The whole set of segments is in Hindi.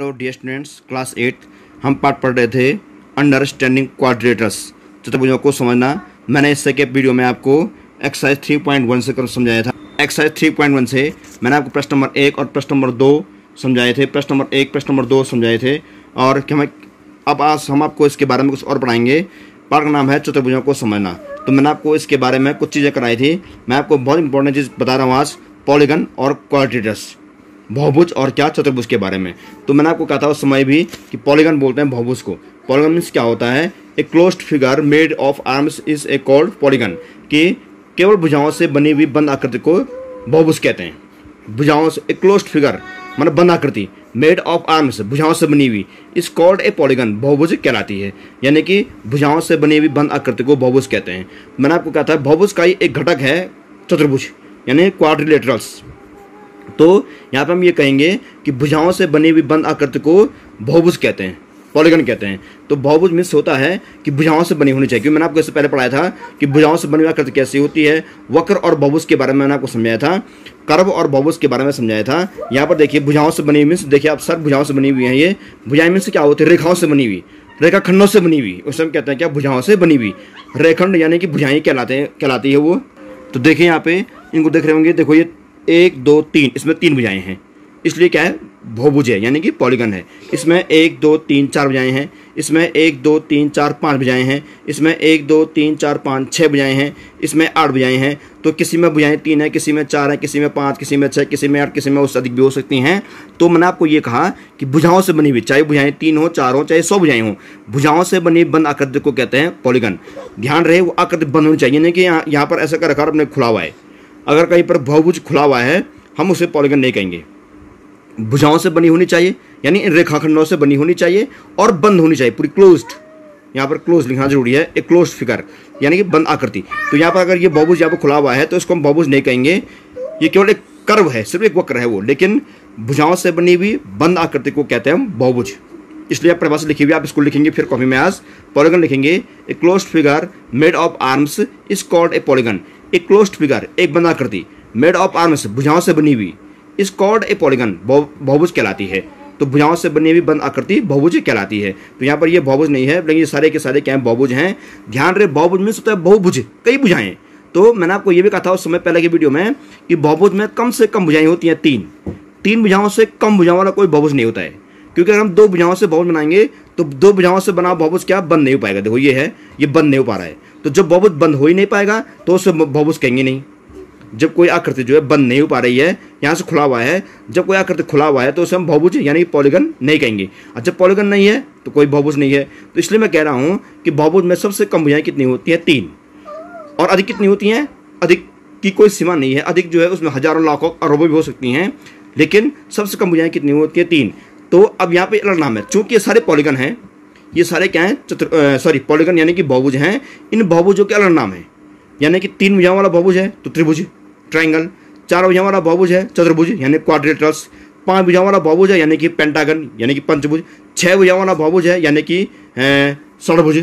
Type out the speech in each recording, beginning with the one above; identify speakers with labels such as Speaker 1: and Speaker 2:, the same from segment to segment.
Speaker 1: Hello dear students class eight हम पार्ट पढ़ रहे थे अंडरस्टैंडिंग क्वाड्रेटर्स चतुर्भुजों को समझना मैंने इससे के वीडियो में आपको एक्सरसाइज थ्री पॉइंट वन से कर समझाया था एक्सरसाइज थ्री पॉइंट वन से मैंने आपको प्रश्न नंबर एक और प्रश्न नंबर दो समझाए थे प्रश्न नंबर एक प्रश्न नंबर दो समझाए थे और क्या मैं अब आज हम आपको इसके बारे में कुछ और पढ़ाएंगे पार्ट का नाम है चतुर्भुजों को समझना तो मैंने आपको इसके बारे में कुछ चीज़ें कराई थी मैं आपको बहुत इंपॉर्टेंट चीज़ बता रहा हूँ आज पॉलीगन और क्वाड्रेटर्स बहुभुज और क्या चतुर्भुज के बारे में तो मैंने आपको कहा था उस समय भी कि पॉलीगन बोलते हैं बहुभुज को पॉलीगन मीन्स क्या होता है a close figure made of arms is a called polygon कि केवल भुजाओं से बनी हुई बंद आकृति को बहुभुज कहते हैं भुजाओं से ए क्लोज फिगर मतलब बंद आकृति मेड ऑफ आर्म्स भुजाओं से बनी हुई इस कॉल्ड ए पॉलीगन बहुभुज कहलाती है यानी कि भुजाओं से बनी हुई बंद आकृति को बहुभुज कहते हैं मैंने आपको कहा था बहुभुज का ही एक घटक है चतुर्भुज यानी क्वाड्रिलेटरल्स तो यहाँ पर हम ये कहेंगे कि भुजाओं से बने हुई बंद आकृति को बहुभुज कहते हैं पॉलीगन कहते हैं तो बहुभुज मिस होता है कि भुजाओं से बनी होनी चाहिए क्योंकि मैंने आपको इससे पहले पढ़ाया था कि भुजाओं से बनी हुई आकृति कैसी होती है वक्र और बहुभुज के बारे में मैंने आपको समझाया था कर्व और बहुभुज के बारे में समझाया था यहाँ पर देखिए भुजाओं से बनी हुई मिस देखिए आप सर भुजाओं से बनी हुई है ये भुजाएं मिस क्या होती है रेखाओं से बनी हुई रेखाखंडों से बनी हुई उस समय कहते हैं क्या भुजाओं से बनी हुई रेखंड यानी कि भुजाएं कहलाते हैं कहलाती है वो तो देखिए यहाँ पे इनको देख रहे होंगे देखो ये एक दो तीन इसमें तीन भुजाएं हैं इसलिए क्या है भोभुज है यानी कि पॉलीगन है इसमें एक दो तीन चार भुजाएं हैं इसमें एक दो तीन चार पाँच भुजाएं हैं इसमें एक दो तीन चार पाँच छः भुजाएं हैं इसमें आठ भुजाएं हैं तो किसी में भुजाएं तीन है किसी में चार है किसी में पाँच किसी में छः किसी में आठ किसी में उससे अधिक भी हो सकती हैं तो मैंने आपको ये कहा कि भुजाओं से बनी हुई चाहे भुजाएं तीन हो चार हो चाहे सौ बुझाएँ हों भुजाओं से बनी बंद आकृति को कहते हैं पॉलीगन ध्यान रहे वो आकृति बंद होनी चाहिए नहीं कि यहाँ यहाँ पर ऐसा कर रखा अपने खुला हुआ है अगर कहीं पर बहुभुज खुला हुआ है हम उसे पॉलीगन नहीं कहेंगे भुजाओं से बनी होनी चाहिए यानी इन रेखाखंडों से बनी होनी चाहिए और बंद होनी चाहिए पूरी क्लोज्ड यहाँ पर क्लोज लिखना जरूरी है एक क्लोज फिगर यानी कि बंद आकृति तो यहाँ पर अगर ये बहुभुज यहाँ पर खुला हुआ है तो इसको हम बहुभुज नहीं कहेंगे ये केवल एक कर्व है सिर्फ एक वक्र है वो लेकिन भुजाओं से बनी हुई बंद आकृति को कहते हैं हम बहुभुज इसलिए आप परिभाषा लिखी हुई आप इसको लिखेंगे फिर कॉपी में आज पॉलीगन लिखेंगे a close figure made of arms is called a polygon एक क्लोज फिगर एक बंदार कृति मेड ऑफ आर्म्स भुजाओं से बनी हुई इस कॉर्ड ए पॉलीगन बहुभुज कहलाती है तो भुजाओं से बनी हुई बंद आकृति बहुभुज कहलाती है तो यहाँ पर ये बहुभुज नहीं है लेकिन ये सारे के सारे क्या बहुभुज हैं ध्यान रहे बहुभुज में है बहुभुज कई भुजाएं तो मैंने आपको ये भी कहा था उस समय पहले की वीडियो में कि बहुभुज में कम से कम भुजाएं होती हैं तीन तीन भुजाओं से कम भुजाओं वाला कोई बहुभुज नहीं होता है क्योंकि अगर हम दो भुजाओं से बहुभुज बनाएंगे तो दो भुजाओं से बना बहुभुज क्या बंद नहीं हो पाएगा देखो ये है ये बंद नहीं हो पा रहा है तो जब बॉबुस बंद हो ही नहीं पाएगा तो उसे बॉबुस कहेंगे नहीं जब कोई आकृति जो है बंद नहीं हो पा रही है यहाँ से खुला हुआ है जब कोई आकृति खुला हुआ है तो उसे हम बहुभुज यानी पॉलीगन नहीं कहेंगे और जब पॉलीगन नहीं है तो कोई बहुभुज नहीं है तो इसलिए मैं कह रहा हूँ कि बहुभुज में सबसे कम भुजाएँ कितनी होती हैं तीन और अधिक कितनी होती हैं अधिक की कोई सीमा नहीं है अधिक जो है उसमें हज़ारों लाखों अरबों भी हो सकती हैं लेकिन सबसे कम भुजाएँ कितनी होती हैं तीन तो अब यहाँ पर नाम है चूँकि ये सारे पॉलीगन हैं ये सारे क्या हैं चतुर सॉरी पॉलीगन यानी कि बहुभुज हैं इन बहुभुजों के अलग नाम हैं यानी कि तीन भुजाओं वाला बहुभुज है तो त्रिभुज ट्राइंगल चार भुजाओं वाला बहुभुज है चतुर्भुज यानी क्वाड्रेटल्स पांच भुजाओं वाला बहुभुज है यानी कि पेंटागन यानी कि पंचभुज छह भुजाओं वाला बहुभुज है यानी कि षडभुज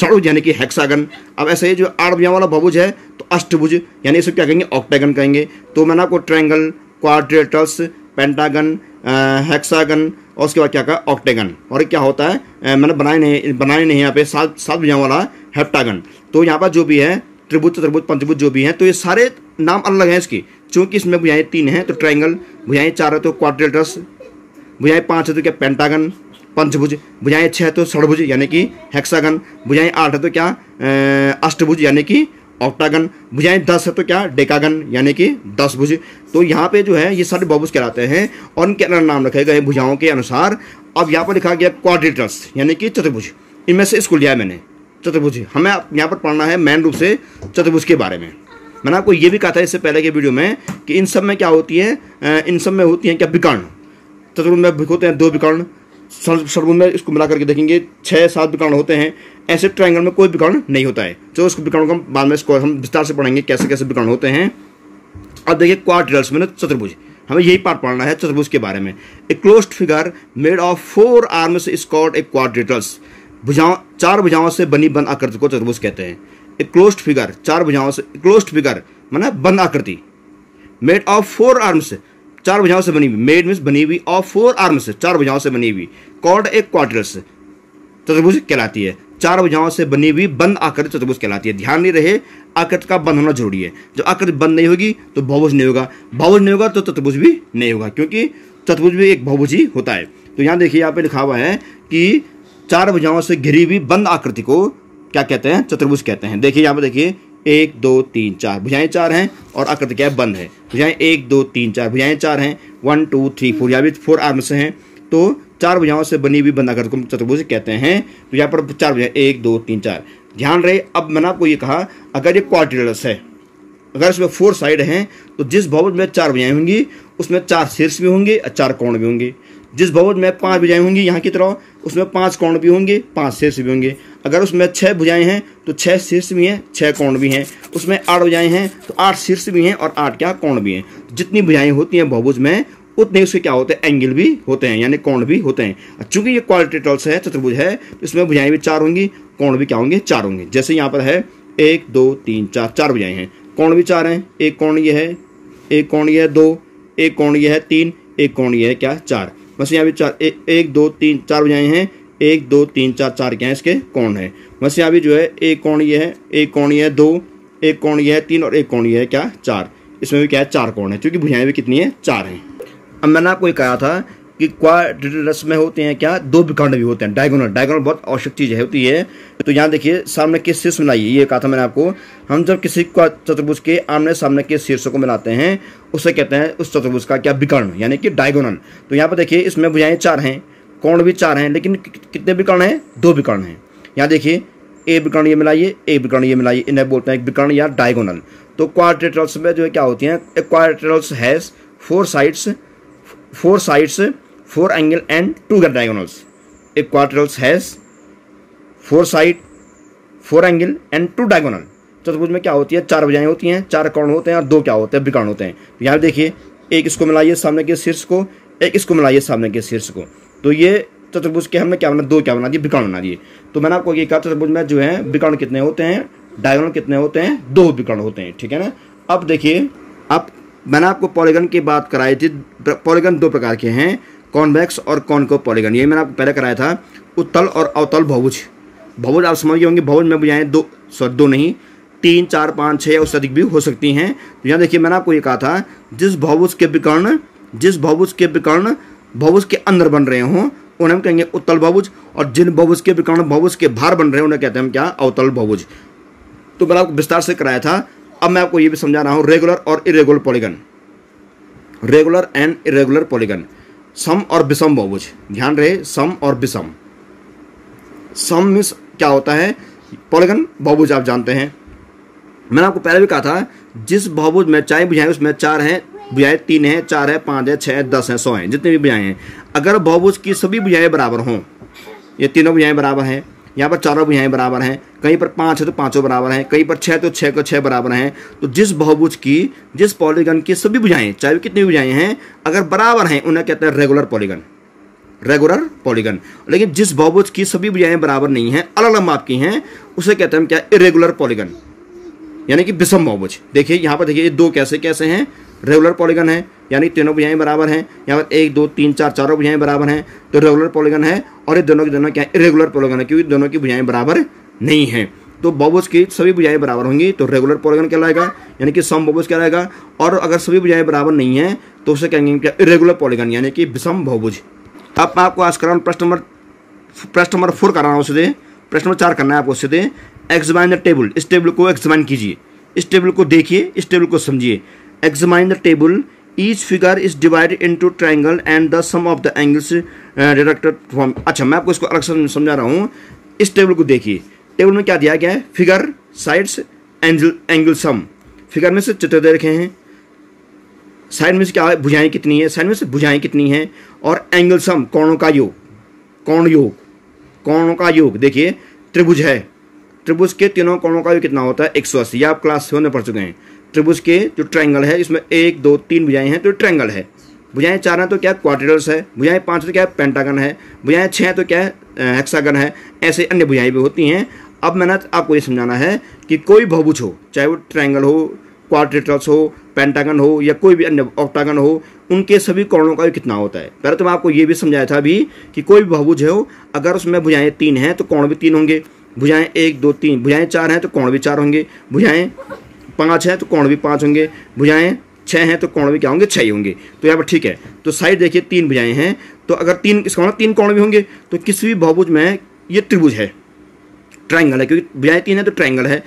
Speaker 1: षडभुज यानी कि हेक्सागन अब ऐसे जो आठ भुजाओं वाला बहुभुज है तो अष्टभुज यानी इसको क्या कहेंगे ऑक्टागन कहेंगे तो मैंने आपको ट्राइंगल क्वाड्रेटल्स पेंटागन हेक्सागन और उसके बाद क्या कहा ऑक्टेगन और क्या होता है मैंने बनाए नहीं बनाए नहीं यहाँ पे सात सात भुजाओं वाला हेप्टागन तो यहाँ पर जो भी है त्रिभुज त्रिभुज पंचभुज जो भी है तो ये सारे नाम अलग हैं इसकी चूँकि इसमें भुजाएँ तीन हैं तो ट्राइंगल भुजाएँ चार तो है तो क्वाड्रिलेटर्स भुजाएँ पाँच है तो क्या पेंटागन पंचभुज भुजाएँ छः है तो षड़भुज यानी कि हेक्सागन भुजाएँ आठ है तो क्या अष्टभुज यानी कि ऑक्टागन भुजाएं दस है तो क्या डेकागन यानी कि दस भुज तो यहाँ पे जो है ये सारे बॉबुज कहलाते हैं और इनके अलग नाम रखे गए भुजाओं के अनुसार अब यहाँ पर लिखा गया क्वाड्रिटर्स यानी कि चतुर्भुज इनमें से इसको लिया है मैंने चतुर्भुज हमें यहाँ पर पढ़ना है मेन रूप से चतुर्भुज के बारे में मैंने आपको ये भी कहा था इससे पहले के वीडियो में कि इन सब में क्या होती है इन सब में होती हैं क्या विकर्ण चतुर्भुज में होते हैं दो विकर्ण सर्वगुण में इसको मिला करके देखेंगे छः सात विकर्ण होते हैं ऐसे ट्राइंगल में कोई विकर्ण नहीं होता है जो उसको विकर्ण का बाद में इसको हम विस्तार से पढ़ेंगे कैसे कैसे विकर्ण होते हैं अब देखिए क्वार्टर्स मैंने चतुर्भुज हमें यही पार्ट पढ़ना है चतुर्भुज के बारे में a close figure made of four arms is called a quadrilaterals भुजाओं चार भुजाओं से बनी बंद आकृति को चतुर्भुज कहते हैं ए क्लोज फिगर चार भुजाओं से क्लोज फिगर माना बंद आकृति मेड ऑफ फोर आर्म्स चार भुजाओं से बनी हुई मेड मीन्स बनी हुई और फोर आर्म से चार भुजाओं से बनी हुई कॉर्ड एक क्वार्टर से चतुर्भुज कहलाती है चार भुजाओं से बनी हुई बंद आकृति चतुर्भुज कहलाती है ध्यान नहीं रहे आकृति का बंद होना जरूरी है जब आकृति बंद नहीं होगी तो बहुभुज नहीं होगा बहुभुज नहीं होगा तो चतुर्भुज भी नहीं होगा क्योंकि चतुर्भुज भी एक बहुभुज ही होता है तो यहाँ देखिए यहाँ पे लिखा हुआ है कि चार भुजाओं से घिरी हुई बंद आकृति को क्या कहते हैं चतुर्भुज कहते हैं देखिए यहाँ पे देखिए एक दो तीन चार भुजाएं चार हैं और आकृति क्या बंद है भुजाएं एक दो तीन चार भुजाएं चार हैं वन टू थ्री फोर या भी फोर आर्म्स से हैं तो चार भुजाओं से बनी हुई बंद आकृति को चतुर्भुज कहते हैं तो यहाँ पर चार भुजाएं एक दो तीन चार ध्यान रहे अब मैंने आपको ये कहा अगर ये क्वार्टिलस है अगर इसमें फोर साइड हैं तो जिस भवन में चार भुजाएं होंगी उसमें चार शीर्ष भी होंगे और चार कोण भी होंगे जिस भवन में पांच भुजाएं होंगी यहाँ की तरह उसमें पांच कोण भी होंगे पांच शीर्ष भी होंगे अगर उसमें छः भुजाएं हैं तो छः शीर्ष भी हैं छः कोण भी हैं उसमें आठ भुजाएं हैं तो आठ शीर्ष भी हैं और आठ क्या कोण भी हैं तो जितनी भुजाएं होती हैं बहुभुज में उतने उसके क्या होते हैं एंगल भी होते हैं यानी कोण भी होते हैं चूंकि ये क्वालिटेटल्स है चतुर्भुज है तो इसमें भुजाएं भी चार होंगी कोण भी क्या होंगे चार होंगे जैसे यहाँ पर है एक दो तीन चार चार भुजाएं हैं कोण भी चार हैं एक कोण ये है एक कोण ये है दो एक कोण ये है तीन एक कोण ये है क्या चार मसीह यहाँ भी चार ए, एक दो तीन चार भुजाएं हैं एक दो तीन चार चार क्या इसके कौन है मसीह यहाँ भी जो है एक कौन ये है एक कौन ये है दो एक कौन ये है तीन और एक कौन ये है क्या चार इसमें भी क्या है चार कौन है क्योंकि भुजाएं भी कितनी है चार हैं अब मैंने आपको ये कहा था कि क्वाड्रस में होते हैं क्या दो विकर्ण भी होते हैं डायगोनल डायगोनल बहुत आवश्यक चीज़ है होती है तो यहाँ देखिए सामने के शीर्ष मिलाइए ये कहा था मैंने आपको हम जब किसी चतुर्भुज के आमने सामने के शीर्ष को मिलाते हैं उसे कहते हैं उस चतुर्भुज का क्या विकर्ण यानी कि डायगोनल तो यहाँ पर देखिए इसमें बुझाएं चार हैं कौन भी चार हैं लेकिन कितने विकर्ण हैं दो विकर्ण हैं यहाँ देखिए ए विकर्ण ये मिलाइए ए विकर्ण ये मिलाइए इन्हें बोलते हैं एक विकर्ण या डायगोनल तो क्वार्टेट्रल्स में जो है क्या होती हैं quadrilaterals has four sides four sides four angle and two diagonals. A quadrals has four side, four angle and two diagonal. चतुर्भुज में क्या होती है चार बजाएं होती हैं चार कर्ण होते हैं और दो क्या होते हैं विकर्ण होते हैं तो यहाँ देखिए एक इसको मिलाइए सामने के शीर्ष को एक इसको मिलाइए सामने के शीर्ष को तो ये चतुर्भुज के हमने क्या बना दो क्या बना दिए विकर्ण बना दिए तो मैंने आपको ये कहा चतुर्भुज में जो है विकर्ण कितने होते हैं डायगोनल कितने होते हैं दो विकर्ण होते हैं ठीक है ना अब देखिए अब मैंने आपको पॉलीगन की बात कराई थी पॉलीगन दो प्रकार के हैं कॉन्वेक्स और कॉन को पॉलीगन ये मैंने आपको पहले कराया था उत्तल और अवतल भवुज भवुज आप समझ गए होंगे भवुज में बुझाएं दो सर दो नहीं तीन चार पाँच छः या उससे अधिक भी हो सकती हैं तो यहाँ देखिए मैंने आपको ये कहा था जिस भवुज के विकर्ण जिस भवुज के विकर्ण भवुज के अंदर बन रहे हों उन्हें हम कहेंगे उत्तल भवुज और जिन भवुज के विकर्ण भवुज के भार बन रहे हैं उन्हें कहते हैं हम क्या अवतल भवुज तो मैंने आपको विस्तार से कराया था अब मैं आपको ये भी समझा रहा हूँ रेगुलर और irregular polygon regular and irregular polygon सम और विषम बहुभुज ध्यान रहे सम और विषम सम मीन्स क्या होता है पड़गन बहुभुज आप जानते हैं मैंने आपको पहले भी कहा था जिस बहुभुज में चाहे बुझाएं उसमें चार हैं बुझाएं तीन हैं चार हैं पाँच हैं छः हैं दस हैं सौ हैं जितने भी बुझाएं हैं अगर बहुभुज की सभी बुझाएं बराबर हों ये तीनों बुझाएं बराबर हैं यहाँ पर चारों भुजाएँ बराबर हैं कहीं पर पाँच है तो पाँचों बराबर हैं कहीं पर छः तो छः को छः बराबर हैं तो जिस बहुभुज की जिस पॉलीगन की सभी भुजाएँ चाहे वो कितनी भुजाएँ हैं अगर बराबर हैं उन्हें कहते हैं रेगुलर पॉलीगन रेगुलर पॉलीगन लेकिन जिस बहुभुज की सभी भुजाएँ बराबर नहीं हैं अलग अलग माप की हैं उसे कहते हैं हम क्या इरेगुलर पॉलीगन यानी कि विषम बहुभुज देखिए यहाँ पर देखिए ये दो कैसे कैसे हैं रेगुलर पॉलीगन है यानी तीनों भुजाएं बराबर हैं यहाँ पर एक दो तीन चार चारों भुजाएं बराबर हैं तो रेगुलर पॉलीगन है और ये दोनों के दोनों क्या इरेगुलर पॉलीगन है क्योंकि दोनों की भुजाएं बराबर नहीं हैं तो बबुज की सभी भुजाएं बराबर होंगी तो रेगुलर पॉलीगन कहलाएगा यानी कि सम क्या कहलाएगा और अगर सभी भुजाएं बराबर नहीं है तो उसे कहेंगे क्या इरेगुलर पॉलीगन यानी कि विषम बहुबुज अब मैं आपको आज कराऊँ प्रश्न नंबर प्रश्न नंबर फोर कराना हूँ सीधे प्रश्न नंबर चार करना है आपको सीधे एक्समाइन द टेबल इस टेबल को एक्समाइन कीजिए इस टेबल को देखिए इस टेबल को समझिए Examine the table. Each figure is divided into triangle and the sum of the angles uh, deducted from. अच्छा मैं आपको इसको अलग से समझा रहा हूँ इस टेबल को देखिए टेबल में क्या दिया गया है figure sides angle angle sum figure में से चित्र दे रखे हैं साइड में से क्या है भुजाएं कितनी है साइड में से भुजाएं कितनी हैं और एंगल सम कोणों का योग कोण योग कोणों का योग देखिए त्रिभुज है त्रिभुज के तीनों कोणों का योग कितना होता है एक सौ अस्सी आप क्लास सेवन में पढ़ चुके हैं त्रिभुज के जो ट्रायंगल है इसमें एक दो तीन भुजाएं हैं तो ट्रायंगल है भुजाएं चार हैं तो क्या तो क्वाड्रिलस है भुजाएं पाँच तो क्या पेंटागन है भुजाएं छः तो क्या हेक्सागन है ऐसे अन्य भुजाएं भी होती हैं अब मैंने आपको ये समझाना है कि कोई बहुभुज हो चाहे वो ट्रायंगल हो क्वाड्रेटल्स हो पेंटागन हो या कोई भी अन्य ऑक्टागन हो उनके सभी कोणों का कितना होता है पहले तो मैं आपको ये भी समझाया था अभी कि कोई भी बहुभुज हो अगर उसमें भुजाएं तीन हैं तो कोण भी तीन होंगे भुजाएं एक दो तीन भुजाएं चार हैं तो कोण भी चार होंगे भुजाएं पाँच है तो कौन भी पाँच होंगे भुजाएँ छः हैं तो कौन भी क्या होंगे छः ही होंगे तो यहाँ पर ठीक है तो साइड देखिए तीन भुजाएँ हैं तो अगर तीन इसका मतलब तीन कौन भी होंगे तो किसी भी बहुभुज में ये त्रिभुज है ट्राइंगल है क्योंकि भुजाएँ तीन है तो ट्राइंगल है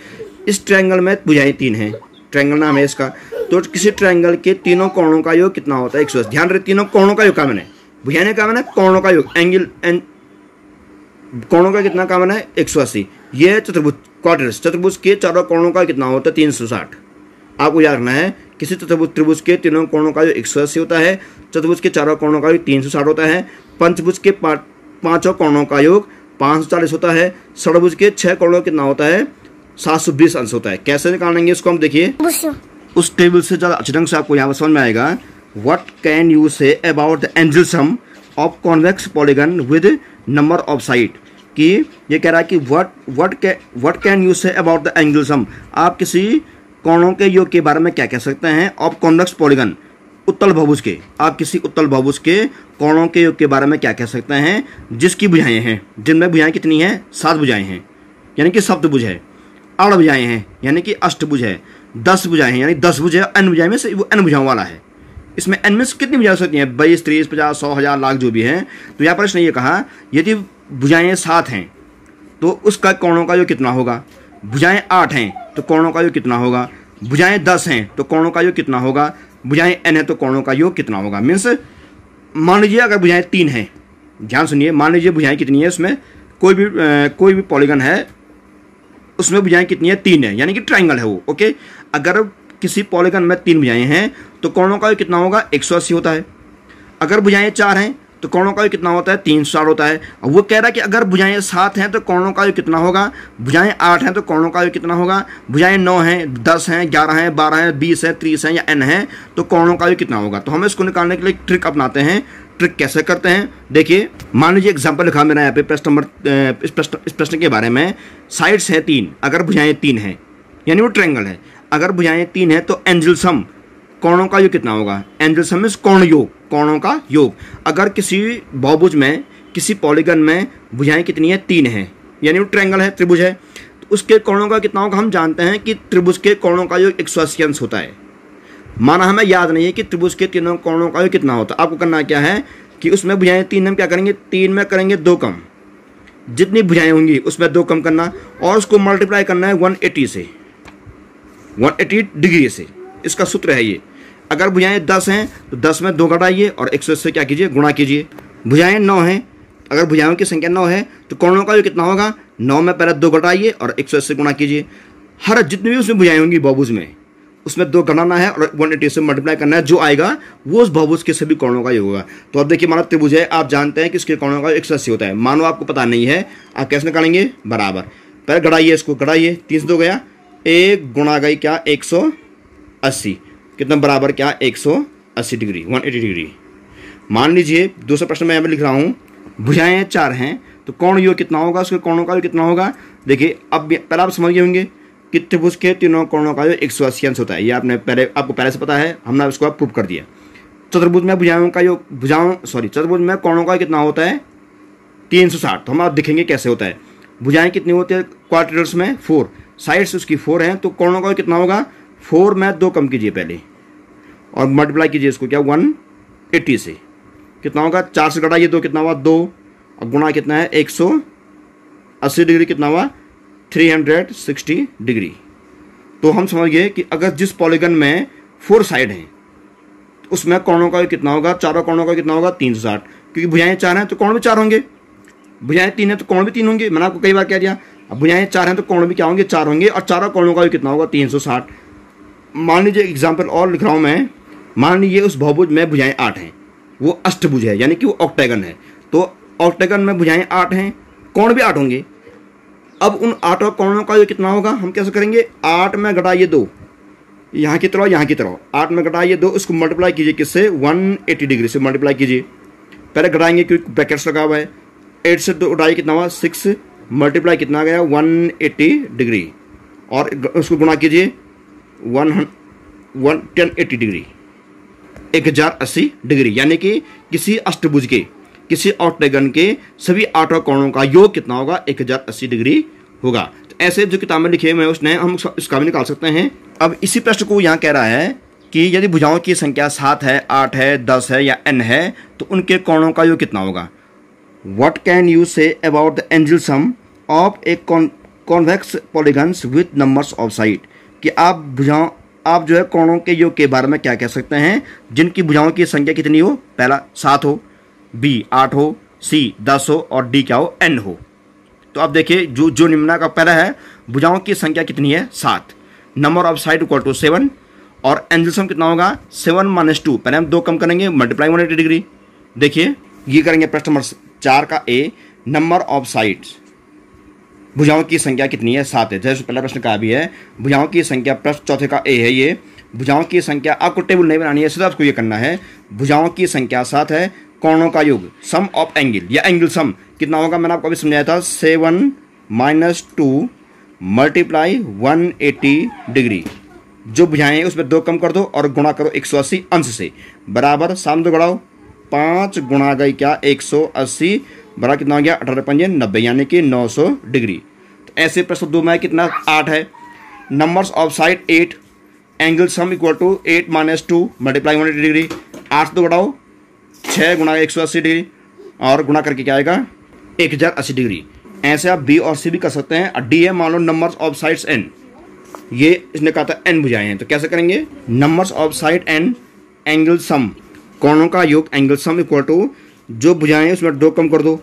Speaker 1: इस ट्राइंगल में भुजाएँ तीन हैं ट्राइंगल नाम है इसका तो किसी ट्राइंगल के तीनों कोणों का योग कितना होता है एक सौ ध्यान रहे तीनों कोणों का योग का मैंने भुजाएँ ने कहा मैंने कोणों का योग एंगल एंग कोणों का कितना कामन है एक सौ अस्सी ये चतुर्भुज क्वार्टर्स चतुर्भुज के चारों कोणों का कितना होता है तीन सौ साठ आपको याद रखना है किसी चतुर्भुज त्रिभुज के तीनों कोणों का जो एक सौ अस्सी होता है चतुर्भुज के चारों कोणों का योग तीन सौ साठ होता है पंचभुज के पाँचों कोणों का योग पाँच सौ चालीस होता है षडभुज के छः कोणों कितना होता है सात सौ बीस अंश होता है कैसे निकालेंगे इसको हम देखिए उस टेबल से ज़्यादा अच्छे ढंग से आपको यहाँ पर समझ में आएगा what can you say about the angle sum of convex polygon with number of side कि ये कह रहा है कि what what what can you say about the angle sum आप किसी कोणों के योग के बारे में क्या कह सकते हैं ऑफ कॉन्वेक्स पॉलीगन उत्तल भवुज के आप किसी उत्तल भवुज के कोणों के योग के बारे में क्या कह सकते हैं जिसकी बुझाएँ हैं जिनमें बुझाएँ कितनी हैं सात बुझाएँ हैं यानी कि सप्त बुझ है अड़ बुझाएँ हैं यानी कि अष्ट बुझ है दस बुझाएँ हैं यानी दस बुझ है अन बुझाएँ में से वो अन बुझाओं वाला है इसमें एनमिस कितनी बुझा सकती हैं बाईस तीस पचास सौ हज़ार लाख जो भी हैं तो यहाँ पर इसने ये कहा यदि भुजाएं सात हैं तो उसका कोणों का जो कितना होगा भुजाएं आठ हैं तो कोणों का जो कितना होगा भुजाएं दस हैं तो कोणों का जो कितना होगा भुजाएं एन है तो कोणों का योग कितना होगा मीन्स मान लीजिए अगर भुजाएं तीन हैं ध्यान सुनिए मान लीजिए भुजाएं कितनी है उसमें कोई भी कोई भी पॉलीगन है उसमें भुजाएं कितनी है तीन है यानी कि ट्राइंगल है वो ओके अगर किसी पॉलीगन में तीन भुजाएं हैं तो कोणों का कितना होगा एक होता है अगर भुजाएं चार हैं तो कौनों का भी कितना होता है तीन सौ होता है और वो कह रहा है कि अगर भुजाएं सात हैं तो कोणों का भी कितना होगा भुजाएं आठ हैं तो कौनों का भी कितना होगा भुजाएं नौ हैं दस हैं ग्यारह हैं बारह हैं बीस है तीस हैं या एन हैं तो कोणों का भी कितना होगा तो हम इसको निकालने के लिए ट्रिक अपनाते हैं ट्रिक कैसे करते हैं देखिए मान लीजिए एग्जाम्पल लिखा मेरा यहाँ पे प्रश्न नंबर इस प्रश्न इस प्रश्न के बारे में साइड्स हैं तीन अगर भुजाएं तीन हैं यानी वो ट्रेंगल है अगर भुजाएं तीन हैं तो एंजल सम कोणों का योग कितना होगा एंजल सम इज कोण योग कोणों का योग अगर किसी बहुभुज में किसी पॉलीगन में भुजाएं कितनी है तीन है यानी वो ट्रैंगल है त्रिभुज है तो उसके कोणों का कितना होगा हम जानते हैं कि त्रिभुज के कोणों का योग एक सौ अस्सी अंश होता है माना हमें याद नहीं है कि त्रिभुज के तीनों कोणों का योग कितना होता है आपको करना क्या है कि उसमें भुजाएं तीन हम क्या करेंगे तीन में करेंगे दो कम जितनी भुजाएं होंगी उसमें दो कम करना और उसको मल्टीप्लाई करना है 180 से 180 डिग्री से इसका सूत्र है ये अगर भुजाएँ दस हैं तो दस में दो घटाइए और एक सौ से क्या कीजिए गुणा कीजिए भुजाएँ नौ हैं अगर भुजाओं की संख्या नौ है तो कोणों का जो कितना होगा नौ में पहले दो घटाइए और एक सौ अस्सी गुणा कीजिए हर जितनी भी उसमें भुजाएँ होंगी बाबूज में उसमें दो घटाना है और वन एटी से मल्टीप्लाई करना है जो आएगा वो उस बॉबूज के सभी कोणों का ही होगा तो अब देखिए मानव त्रिभुज है आप जानते हैं कि इसके कोणों का एक सौ अस्सी होता है मानो आपको पता नहीं है आप कैसे निकालेंगे बराबर पहले घटाइए इसको घटाइए तीन दो गया एक गुणा गई क्या एक सौ अस्सी कितना बराबर क्या एक सौ अस्सी डिग्री वन एटी डिग्री मान लीजिए दूसरा प्रश्न मैं यहाँ पर लिख रहा हूँ भुजाएँ चार हैं तो कौन योग कितना होगा उसके कोणों का योग कितना होगा देखिए अब पहले आप समझ गए होंगे कि त्रिभुज के तीनों कोणों का योग एक सौ अस्सी अंश होता है ये आपने पहले आपको पहले से पता है हमने इसको आप प्रूव कर दिया चतुर्भुज में भुजाओं का योग भुजाओं सॉरी चतुर्भुज में कोणों का कितना होता है तीन सौ साठ तो हम आप देखेंगे कैसे होता है भुजाएँ कितनी होती है क्वार्टर्स में फोर साइड्स उसकी फोर हैं तो कोणों का कितना होगा फोर में दो कम कीजिए पहले और मल्टीप्लाई कीजिए इसको क्या वन एट्टी से कितना होगा चार से घटाइए दो तो कितना हुआ दो और गुणा कितना है एक सौ अस्सी डिग्री कितना हुआ थ्री हंड्रेड सिक्सटी डिग्री तो हम समझ गए कि अगर जिस पॉलीगन में फोर साइड हैं तो उसमें कोणों का कितना होगा चारों कोणों का कितना होगा तीन सौ साठ क्योंकि भुजाएँ चार हैं तो कौन भी चार होंगे भुजाएँ तीन हैं तो कौन भी तीन होंगे मैंने आपको कई बार कह दिया अब भुजाएँ चार हैं तो कौन भी क्या होंगे चार होंगे और चारों कोणों का भी कितना होगा तीन सौ साठ मान लीजिए एग्जाम्पल और लिख रहा हूँ मैं मान लीजिए उस बहुभुज में भुजाएं आठ हैं वो अष्टभुज है यानी कि वो ऑक्टेगन है तो ऑक्टेगन में भुजाएं आठ हैं कोण भी आठ होंगे अब उन आठ कोणों का ये कितना होगा हम कैसे करेंगे आठ में घटाइए दो यहाँ की तरह यहाँ की तरह आठ में घटाइए दो उसको मल्टीप्लाई कीजिए किससे वन एटी डिग्री से मल्टीप्लाई कीजिए पहले घटाएंगे क्योंकि ब्रैकेट्स लगा हुआ है एट से दो उठाइए कितना हुआ सिक्स मल्टीप्लाई कितना गया वन एटी डिग्री और उसको गुणा कीजिए one one ten eighty degree एक हज़ार अस्सी डिग्री यानी कि किसी अष्टभुज के किसी ऑक्टेगन के सभी आठ कोणों का योग कितना होगा एक हज़ार अस्सी डिग्री होगा तो ऐसे जो किताब में लिखे हुए हैं उसने हम इसका भी निकाल सकते हैं अब इसी प्रश्न को यहाँ कह रहा है कि यदि भुजाओं की संख्या सात है आठ है दस है या एन है तो उनके कोणों का योग कितना होगा what can you say about the angle sum of a convex polygons with numbers of side कि आप भुजाओं आप जो है कोणों के योग के बारे में क्या कह सकते हैं जिनकी भुजाओं की संख्या कितनी हो पहला सात हो बी आठ हो सी दस हो और डी क्या हो एन हो तो आप देखिए जो जो निम्ना का पहला है भुजाओं की संख्या कितनी है सात number of side equal to seven और एंजलसम कितना होगा सेवन माइनस टू पहले हम दो कम करेंगे मल्टीप्लाई वन एटी डिग्री देखिए ये करेंगे प्रश्न नंबर चार का ए नंबर ऑफ साइड्स भुजाओं की संख्या कितनी है सात है जैसे पहला प्रश्न का भी है भुजाओं की संख्या प्रश्न चौथे का ए है ये भुजाओं की संख्या आपको टेबल नहीं बनानी है सीधा आपको ये करना है भुजाओं की संख्या सात है कोणों का योग सम ऑफ एंगल या एंगल सम कितना होगा मैंने आपको अभी समझाया था seven minus two multiply one eighty degree जो भुजाएं उसमें दो कम कर दो और गुणा करो एक सौ अस्सी अंश से बराबर सामने दो गड़ाओ पाँच गुणा गई क्या एक सौ अस्सी बड़ा कितना हो गया अठारह पंजे नब्बे यानी कि नौ सौ डिग्री तो ऐसे प्रश्न दो में कितना आठ है numbers of side eight angle sum equal to eight minus two multiply one degree आठ दो तो बढ़ाओ छः गुणा एक सौ अस्सी डिग्री और गुणा करके क्या आएगा एक हज़ार अस्सी डिग्री ऐसे आप बी और सी भी कर सकते हैं और डी है मान लो नंबर्स ऑफ साइड्स एन ये इसने कहा था एन बुझाए हैं तो कैसे करेंगे numbers of side n angle sum कोणों का योग एंगल सम इक्वल टू जो बुझाएँ उसमें दो कम कर दो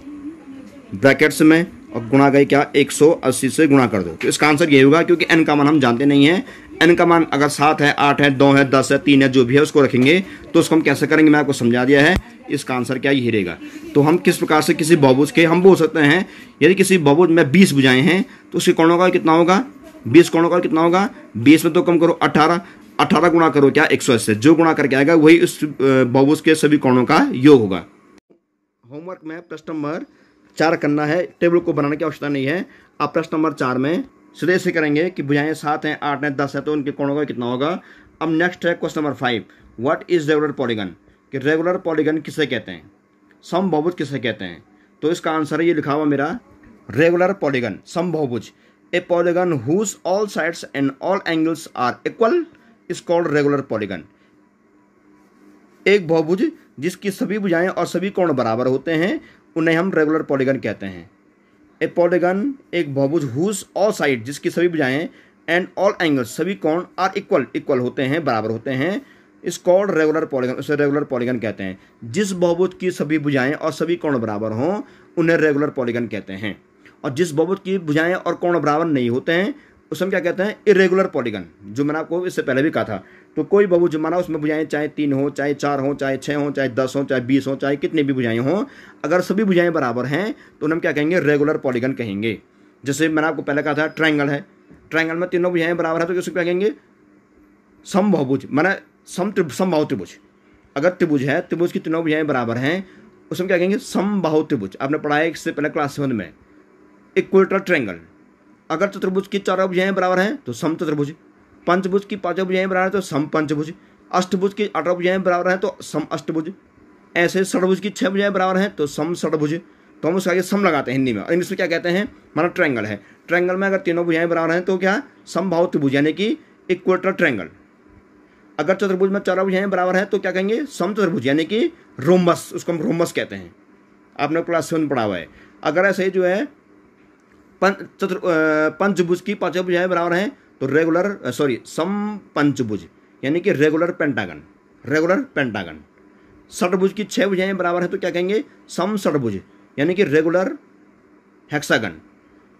Speaker 1: ब्रैकेट्स में और गुणा गई क्या 180 से गुणा कर दो तो इसका आंसर ये होगा क्योंकि एन का मान हम जानते नहीं है एन का मान अगर सात है आठ है दो है दस है तीन है जो भी है उसको रखेंगे तो उसको हम कैसे करेंगे मैं आपको समझा दिया है इसका आंसर क्या यही रहेगा तो हम किस प्रकार से किसी बहबूज के हम बोल सकते हैं यदि किसी बहबूज में बीस बुझाएं हैं तो उसके कोणों का कितना होगा बीस कोणों का कितना होगा बीस में तो कम करो अठारह अठारह गुणा करो क्या एक सौ अस्सी जो गुणा करके आएगा वही उस बहबूज के सभी कोणों का योग होगा होमवर्क में प्रश्न नंबर चार करना है टेबल को बनाने की आवश्यकता नहीं है आप प्रश्न नंबर चार में सीधे से करेंगे कि भुजाएं सात हैं आठ हैं दस है तो उनके कोणों का कितना होगा अब नेक्स्ट है question number five what is regular polygon कि रेगुलर पॉलीगन किसे कहते हैं समबहुभुज किसे कहते हैं तो इसका आंसर है ये लिखा हुआ मेरा रेगुलर पॉलीगन समबहुभुज a polygon whose all sides and all angles are equal is called regular polygon एक बहुभुज जिसकी सभी भुजाएं और सभी कोण बराबर होते हैं उन्हें हम रेगुलर पॉलीगन कहते हैं ए पॉलीगन एक बहुभुज हुज ऑल साइड जिसकी सभी भुजाएं एंड ऑल एंगल सभी कोण आर इक्वल इक्वल होते हैं बराबर होते हैं इस कॉल्ड रेगुलर पॉलीगन उसे रेगुलर पॉलीगन कहते हैं जिस बहुभुज की सभी भुजाएं और सभी कोण बराबर हों उन्हें रेगुलर पॉलीगन कहते हैं और जिस बहुभुज की भुजाएं और कोण बराबर नहीं होते हैं उस हम क्या कहते हैं इरेगुलर पॉलीगन जो मैंने आपको इससे पहले भी कहा था तो कोई बहु जुमाना उसमें बुझाएं चाहे तीन हो चाहे चार हो चाहे छः हो चाहे दस हो चाहे बीस हो चाहे कितनी भी बुझाएं हों अगर सभी बुझाएं बराबर हैं तो उन्हें हम क्या कहेंगे रेगुलर पॉलीगन कहेंगे जैसे मैंने आपको पहले कहा था ट्राइंगल है ट्राइंगल में तीनों बुझाएं बराबर है तो उसको क्या कहेंगे समबहुभुज मैंने सम समभाव त्रिभुज अगर त्रिभुज है त्रिभुज की तीनों बुझाएं बराबर हैं उसमें क्या कहेंगे समबाहु त्रिभुज आपने पढ़ाया इससे पहले क्लास सेवन में इक्वेटर ट्रैंगल अगर चतुर्भुज की चार अभुजाएँ बराबर हैं तो सम चतुर्भुज पंचभुज की पाँच अभुजाएँ बराबर हैं तो सम पंचभुज अष्टभुज की आठ अभुजाएँ बराबर हैं तो सम अष्टभुज ऐसे षडभुज की छः भुजाएँ बराबर हैं तो सम षडभुज तो हम उसके आगे सम लगाते हैं हिंदी में इंग्लिश में क्या कहते हैं माना ट्रैंगल है ट्रैंगल में अगर तीनों भुजाएँ बराबर हैं तो क्या समभाव त्रिभुज यानी कि इक्वेटर ट्रैंगल अगर चतुर्भुज में चार भुजाएँ बराबर हैं तो क्या कहेंगे सम चतुर्भुज यानी कि रोमबस उसको हम रोमबस कहते हैं आपने क्लास सेवन पढ़ा हुआ है अगर ऐसे जो है चतुर पंचभुज की पांचों भुजाएं बराबर हैं तो रेगुलर सॉरी सम पंचभुज यानी कि रेगुलर पेंटागन रेगुलर पेंटागन षटभुज की छह भुजाएं बराबर हैं तो क्या कहेंगे सम षटभुज यानी कि रेगुलर हेक्सागन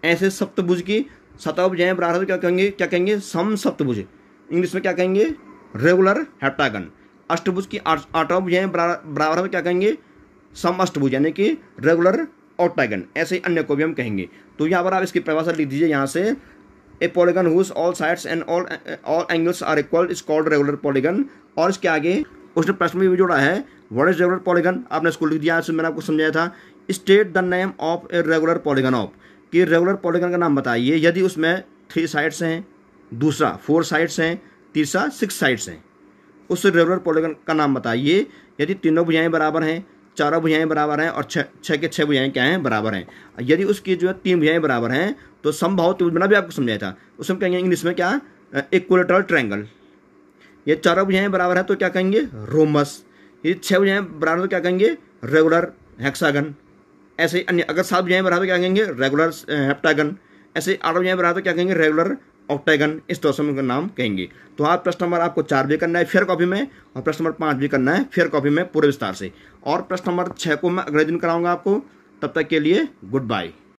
Speaker 1: ऐसे सप्तभुज की सतभुजाएं बराबर बराबर तो क्या कहेंगे क्या कहेंगे सम सप्तभुज इंग्लिश में क्या कहेंगे रेगुलर हेप्टागन अष्टभुज की आठ भुजाएं बराबर तो क्या कहेंगे सम अष्टभुज यानी कि रेगुलर और ऐसे ही अन्य को भी हम कहेंगे तो यहाँ पर आप इसकी परिभाषा लिख दीजिए यहाँ से a polygon whose all sides and all all angles are equal is called regular polygon और इसके आगे उसने प्रश्न में भी जोड़ा है वर्ड इज रेगुलर पॉलीगन आपने स्कूल लिख दिया मैंने आपको समझाया था state the name of a regular polygon of कि रेगुलर पॉलीगन का नाम बताइए यदि उसमें थ्री साइड्स हैं दूसरा फोर साइड्स हैं तीसरा सिक्स साइड्स हैं उस रेगुलर पॉलीगन का नाम बताइए यदि तीनों भुजाएं बराबर हैं चारों भुजाएं बराबर हैं और छः छः के छः भुजाएं क्या हैं बराबर हैं यदि उसकी जो है तीन भुजाएं बराबर हैं तो संभव त्रिभुज बना भी आपको समझाया था उसमें कहेंगे इंग्लिश में क्या इक्वलेटरल ट्रायंगल ये चारों भुजाएं बराबर हैं तो क्या कहेंगे रोमस ये छः भुजाएं बराबर तो क्या कहेंगे रेगुलर हेक्सागन ऐसे अन्य अगर सात भुजाएं बराबर तो क्या कहेंगे रेगुलर हेप्टागन ऐसे आठ भुजाएं बराबर तो क्या कहेंगे रेगुलर ऑक्टेगन इस दोस्तों का नाम कहेंगे तो आज प्रश्न नंबर आपको चार भी करना है फेयर कॉपी में और प्रश्न नंबर पाँच भी करना है फेयर कॉपी में पूरे विस्तार से और प्रश्न नंबर छः को मैं अगले दिन कराऊंगा आपको तब तक के लिए गुड बाय